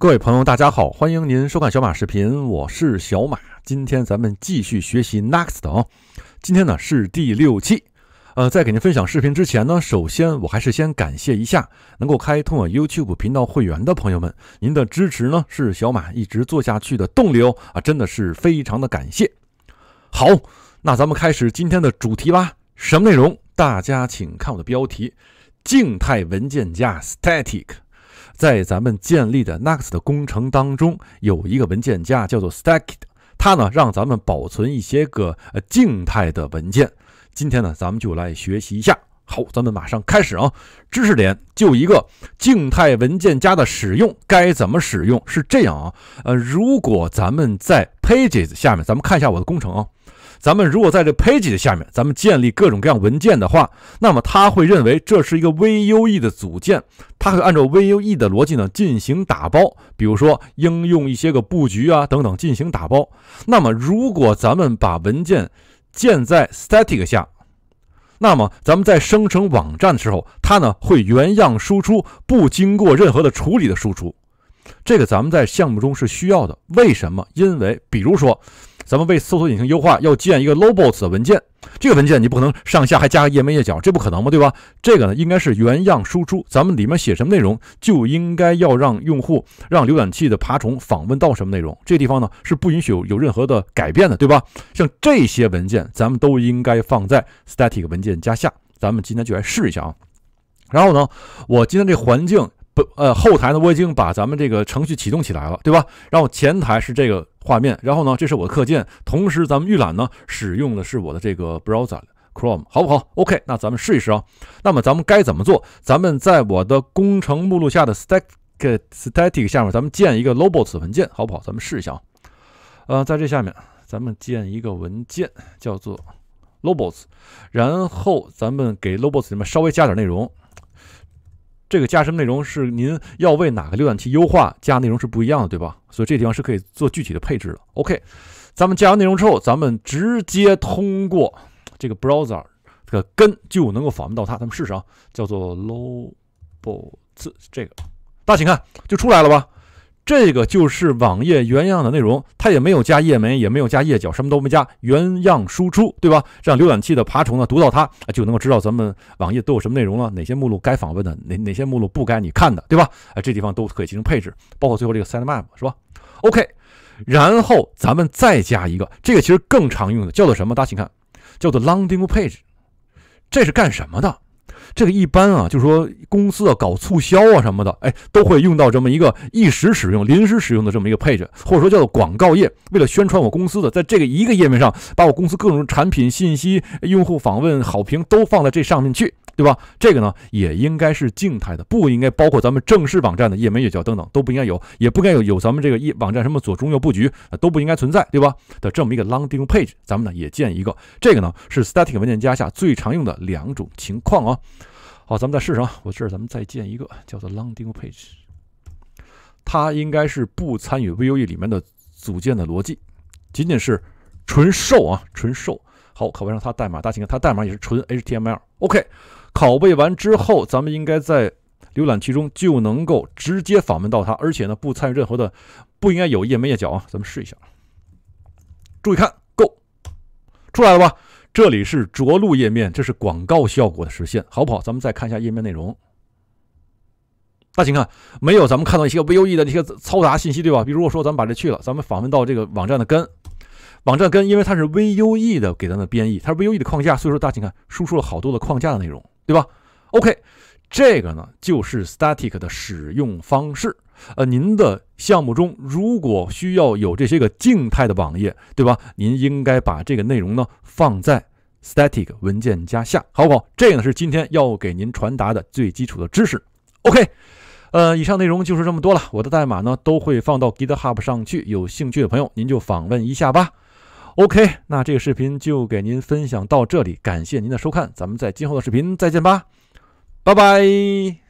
各位朋友，大家好，欢迎您收看小马视频，我是小马。今天咱们继续学习 Next 啊，今天呢是第六期。呃，在给您分享视频之前呢，首先我还是先感谢一下能够开通我 YouTube 频道会员的朋友们，您的支持呢是小马一直做下去的动力哦啊，真的是非常的感谢。好，那咱们开始今天的主题吧。什么内容？大家请看我的标题：静态文件夹 Static。在咱们建立的 Next 的工程当中，有一个文件夹叫做 s t a c k 它呢让咱们保存一些个呃静态的文件。今天呢，咱们就来学习一下。好，咱们马上开始啊。知识点就一个静态文件夹的使用，该怎么使用？是这样啊，呃，如果咱们在 pages 下面，咱们看一下我的工程啊。咱们如果在这 page 的下面，咱们建立各种各样文件的话，那么它会认为这是一个 Vue 的组件，它会按照 Vue 的逻辑呢进行打包，比如说应用一些个布局啊等等进行打包。那么如果咱们把文件建在 static 下，那么咱们在生成网站的时候，它呢会原样输出，不经过任何的处理的输出。这个咱们在项目中是需要的。为什么？因为比如说。咱们为搜索引擎优化要建一个 robots 文件，这个文件你不可能上下还加个页眉页脚，这不可能嘛，对吧？这个呢应该是原样输出，咱们里面写什么内容，就应该要让用户、让浏览器的爬虫访问到什么内容，这地方呢是不允许有有任何的改变的，对吧？像这些文件，咱们都应该放在 static 文件夹下。咱们今天就来试一下啊。然后呢，我今天这环境。呃，后台呢我已经把咱们这个程序启动起来了，对吧？然后前台是这个画面，然后呢，这是我的课件。同时，咱们预览呢使用的是我的这个 browser Chrome，好不好？OK，那咱们试一试啊。那么咱们该怎么做？咱们在我的工程目录下的 static static 下面，咱们建一个 robots 文件，好不好？咱们试一下啊。呃，在这下面，咱们建一个文件叫做 robots，然后咱们给 robots 里面稍微加点内容。这个加深内容是您要为哪个浏览器优化加内容是不一样的，对吧？所以这地方是可以做具体的配置的。OK，咱们加完内容之后，咱们直接通过这个 browser 这个根就能够访问到它。咱们试试啊，叫做 l o c a l o s 这个，大家请看就出来了吧。这个就是网页原样的内容，它也没有加页眉，也没有加页脚，什么都没加，原样输出，对吧？让浏览器的爬虫呢读到它，就能够知道咱们网页都有什么内容了，哪些目录该访问的，哪哪些目录不该你看的，对吧？啊，这地方都可以进行配置，包括最后这个 sitemap，是吧？OK，然后咱们再加一个，这个其实更常用的叫做什么？大家请看，叫做 landing page，这是干什么的？这个一般啊，就是说公司啊搞促销啊什么的，哎，都会用到这么一个一时使用、临时使用的这么一个配置，或者说叫做广告页，为了宣传我公司的，在这个一个页面上，把我公司各种产品信息、用户访问、好评都放在这上面去。对吧？这个呢也应该是静态的，不应该包括咱们正式网站的页眉、页脚等等都不应该有，也不该有有咱们这个一网站什么左、中、右布局啊都不应该存在，对吧？的这么一个 landing page，咱们呢也建一个。这个呢是 static 文件夹下最常用的两种情况啊。好，咱们再试试啊，我这儿咱们再建一个叫做 landing page，它应该是不参与 Vue 里面的组件的逻辑，仅仅是纯瘦啊，纯瘦。好，拷贝上它代码，大家请看，它代码也是纯 HTML。OK，拷贝完之后，咱们应该在浏览器中就能够直接访问到它，而且呢，不参与任何的，不应该有页眉页脚啊。咱们试一下，注意看，Go，出来了吧？这里是着陆页面，这是广告效果的实现，好不好？咱们再看一下页面内容，大请看，没有，咱们看到一些 VUE 的一些嘈杂信息，对吧？比如说咱们把这去了，咱们访问到这个网站的根。网站跟因为它是 Vue 的给咱的编译，它是 Vue 的框架，所以说大家请看，输出了好多的框架的内容，对吧？OK，这个呢就是 Static 的使用方式。呃，您的项目中如果需要有这些个静态的网页，对吧？您应该把这个内容呢放在 Static 文件夹下，好不好？这个呢是今天要给您传达的最基础的知识。OK，呃，以上内容就是这么多了。我的代码呢都会放到 GitHub 上去，有兴趣的朋友您就访问一下吧。OK，那这个视频就给您分享到这里，感谢您的收看，咱们在今后的视频再见吧，拜拜。